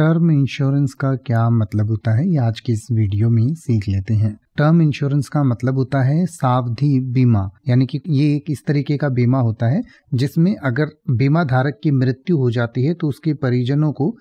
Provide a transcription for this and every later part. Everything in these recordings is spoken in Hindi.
टर्म इंश्योरेंस का क्या मतलब होता है ये आज के इस वीडियो में सीख लेते हैं टर्म इंश्योरेंस का मतलब होता है सावधि बीमा यानी कि ये एक इस तरीके का बीमा होता है जिसमें अगर बीमा धारक की मृत्यु हो जाती है तो उसके परिजनों को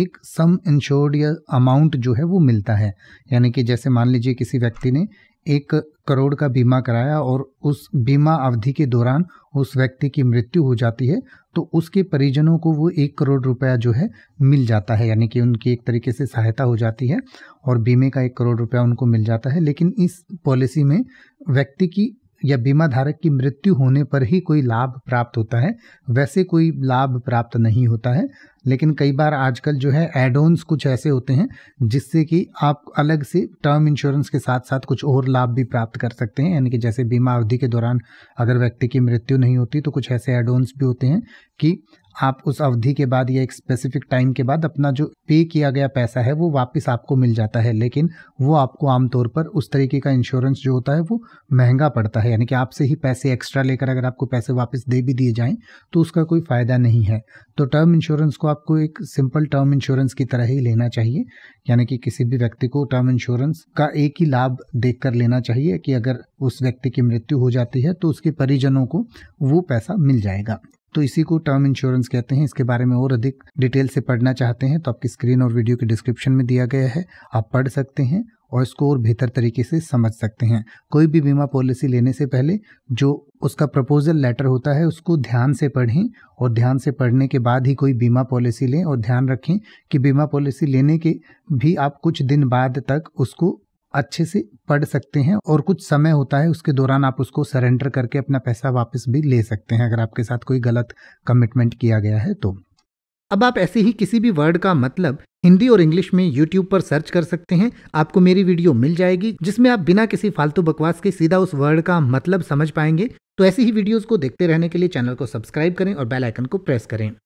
एक सम इंश्योर्ड या अमाउंट जो है वो मिलता है यानी कि जैसे मान लीजिए किसी व्यक्ति ने एक करोड़ का बीमा कराया और उस बीमा अवधि के दौरान उस व्यक्ति की मृत्यु हो जाती है तो उसके परिजनों को वो एक करोड़ रुपया जो है मिल जाता है यानी कि उनकी एक तरीके से सहायता हो जाती है और बीमे का एक करोड़ रुपया उनको मिल जाता है लेकिन इस पॉलिसी में व्यक्ति की या बीमा धारक की मृत्यु होने पर ही कोई लाभ प्राप्त होता है वैसे कोई लाभ प्राप्त नहीं होता है लेकिन कई बार आजकल जो है एडोन्स कुछ ऐसे होते हैं जिससे कि आप अलग से टर्म इंश्योरेंस के साथ साथ कुछ और लाभ भी प्राप्त कर सकते हैं यानी कि जैसे बीमा अवधि के दौरान अगर व्यक्ति की मृत्यु नहीं होती तो कुछ ऐसे एडोन्स भी होते हैं कि आप उस अवधि के बाद या एक स्पेसिफिक टाइम के बाद अपना जो पे किया गया पैसा है वो वापस आपको मिल जाता है लेकिन वो आपको आमतौर पर उस तरीके का इंश्योरेंस जो होता है वो महंगा पड़ता है यानी कि आपसे ही पैसे एक्स्ट्रा लेकर अगर आपको पैसे वापस दे भी दिए जाएं तो उसका कोई फ़ायदा नहीं है तो टर्म इंश्योरेंस को आपको एक सिंपल टर्म इंश्योरेंस की तरह ही लेना चाहिए यानी कि किसी भी व्यक्ति को टर्म इंश्योरेंस का एक ही लाभ देख कर लेना चाहिए कि अगर उस व्यक्ति की मृत्यु हो जाती है तो उसके परिजनों को वो पैसा मिल जाएगा तो इसी को टर्म इंश्योरेंस कहते हैं इसके बारे में और अधिक डिटेल से पढ़ना चाहते हैं तो आपकी स्क्रीन और वीडियो के डिस्क्रिप्शन में दिया गया है आप पढ़ सकते हैं और इसको और बेहतर तरीके से समझ सकते हैं कोई भी बीमा पॉलिसी लेने से पहले जो उसका प्रपोजल लेटर होता है उसको ध्यान से पढ़ें और ध्यान से पढ़ने के बाद ही कोई बीमा पॉलिसी लें और ध्यान रखें कि बीमा पॉलिसी लेने के भी आप कुछ दिन बाद तक उसको अच्छे से पढ़ सकते हैं और कुछ समय होता है उसके दौरान आप उसको सरेंडर करके अपना पैसा वापस भी ले सकते हैं अगर आपके साथ कोई गलत कमिटमेंट किया गया है तो अब आप ऐसे ही किसी भी वर्ड का मतलब हिंदी और इंग्लिश में YouTube पर सर्च कर सकते हैं आपको मेरी वीडियो मिल जाएगी जिसमें आप बिना किसी फालतू बकवास के सीधा उस वर्ड का मतलब समझ पाएंगे तो ऐसी ही वीडियोस को देखते रहने के लिए चैनल को सब्सक्राइब करें और बेल आइकन को प्रेस करें